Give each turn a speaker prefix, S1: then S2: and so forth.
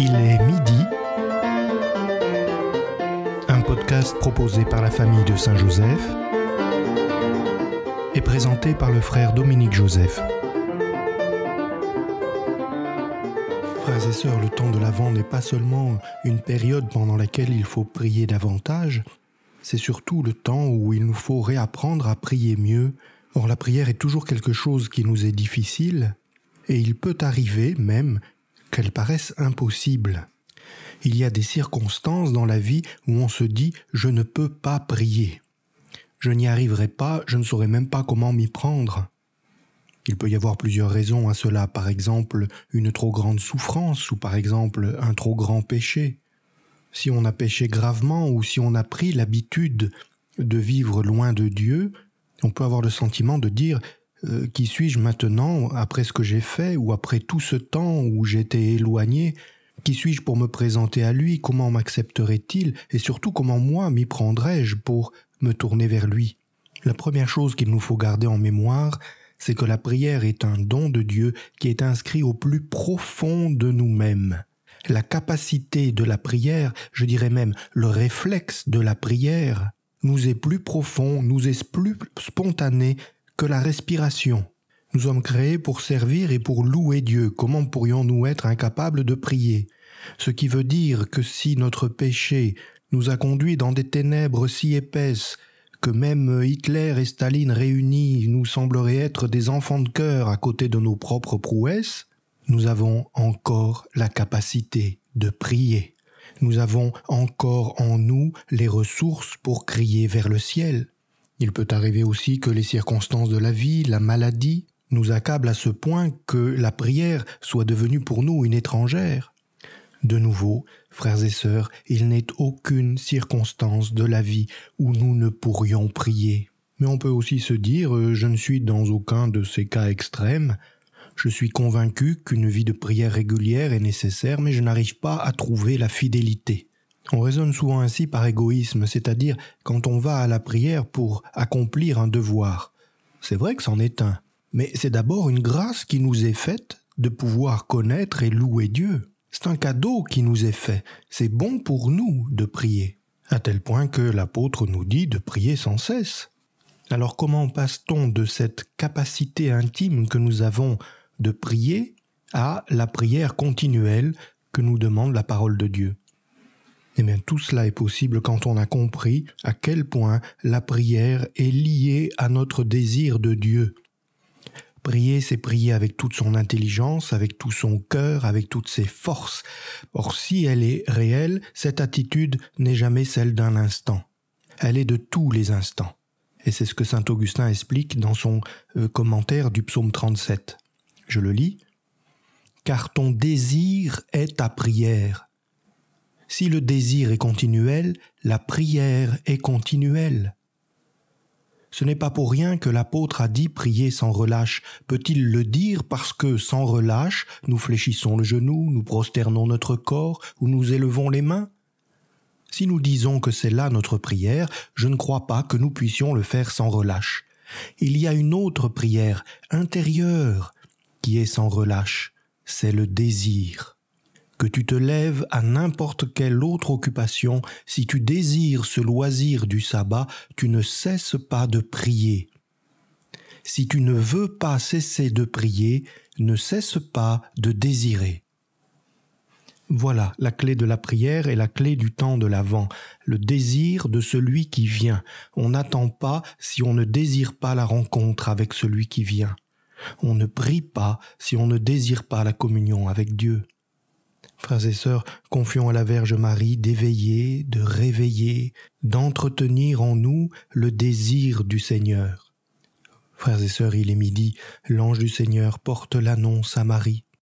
S1: Il est midi. Un podcast proposé par la famille de Saint-Joseph et présenté par le frère Dominique Joseph. Frères et sœurs, le temps de l'Avent n'est pas seulement une période pendant laquelle il faut prier davantage, c'est surtout le temps où il nous faut réapprendre à prier mieux. Or la prière est toujours quelque chose qui nous est difficile, et il peut arriver même elles paraissent impossibles. Il y a des circonstances dans la vie où on se dit je ne peux pas prier. Je n'y arriverai pas, je ne saurai même pas comment m'y prendre. Il peut y avoir plusieurs raisons à cela, par exemple une trop grande souffrance ou par exemple un trop grand péché. Si on a péché gravement ou si on a pris l'habitude de vivre loin de Dieu, on peut avoir le sentiment de dire euh, qui suis-je maintenant après ce que j'ai fait ou après tout ce temps où j'étais éloigné Qui suis-je pour me présenter à lui Comment m'accepterait-il Et surtout comment moi m'y prendrais-je pour me tourner vers lui La première chose qu'il nous faut garder en mémoire, c'est que la prière est un don de Dieu qui est inscrit au plus profond de nous-mêmes. La capacité de la prière, je dirais même le réflexe de la prière, nous est plus profond, nous est plus spontané que la respiration. Nous sommes créés pour servir et pour louer Dieu. Comment pourrions-nous être incapables de prier Ce qui veut dire que si notre péché nous a conduits dans des ténèbres si épaisses que même Hitler et Staline réunis nous sembleraient être des enfants de cœur à côté de nos propres prouesses, nous avons encore la capacité de prier. Nous avons encore en nous les ressources pour crier vers le ciel. Il peut arriver aussi que les circonstances de la vie, la maladie, nous accablent à ce point que la prière soit devenue pour nous une étrangère. De nouveau, frères et sœurs, il n'est aucune circonstance de la vie où nous ne pourrions prier. Mais on peut aussi se dire euh, je ne suis dans aucun de ces cas extrêmes. Je suis convaincu qu'une vie de prière régulière est nécessaire, mais je n'arrive pas à trouver la fidélité. On raisonne souvent ainsi par égoïsme, c'est-à-dire quand on va à la prière pour accomplir un devoir. C'est vrai que c'en est un, mais c'est d'abord une grâce qui nous est faite de pouvoir connaître et louer Dieu. C'est un cadeau qui nous est fait, c'est bon pour nous de prier, à tel point que l'apôtre nous dit de prier sans cesse. Alors comment passe-t-on de cette capacité intime que nous avons de prier à la prière continuelle que nous demande la parole de Dieu eh bien, tout cela est possible quand on a compris à quel point la prière est liée à notre désir de Dieu. Prier, c'est prier avec toute son intelligence, avec tout son cœur, avec toutes ses forces. Or, si elle est réelle, cette attitude n'est jamais celle d'un instant. Elle est de tous les instants. Et c'est ce que saint Augustin explique dans son euh, commentaire du psaume 37. Je le lis. Car ton désir est ta prière si le désir est continuel, la prière est continuelle. Ce n'est pas pour rien que l'apôtre a dit prier sans relâche. Peut-il le dire parce que sans relâche, nous fléchissons le genou, nous prosternons notre corps ou nous élevons les mains Si nous disons que c'est là notre prière, je ne crois pas que nous puissions le faire sans relâche. Il y a une autre prière, intérieure, qui est sans relâche, c'est le désir que tu te lèves à n'importe quelle autre occupation, si tu désires ce loisir du sabbat, tu ne cesses pas de prier. Si tu ne veux pas cesser de prier, ne cesse pas de désirer. Voilà la clé de la prière et la clé du temps de l'avant, le désir de celui qui vient. On n'attend pas si on ne désire pas la rencontre avec celui qui vient. On ne prie pas si on ne désire pas la communion avec Dieu frères et sœurs, confions à la Vierge Marie d'éveiller, de réveiller, d'entretenir en nous le désir du Seigneur. Frères et sœurs, il est midi, l'ange du Seigneur porte l'annonce à Marie.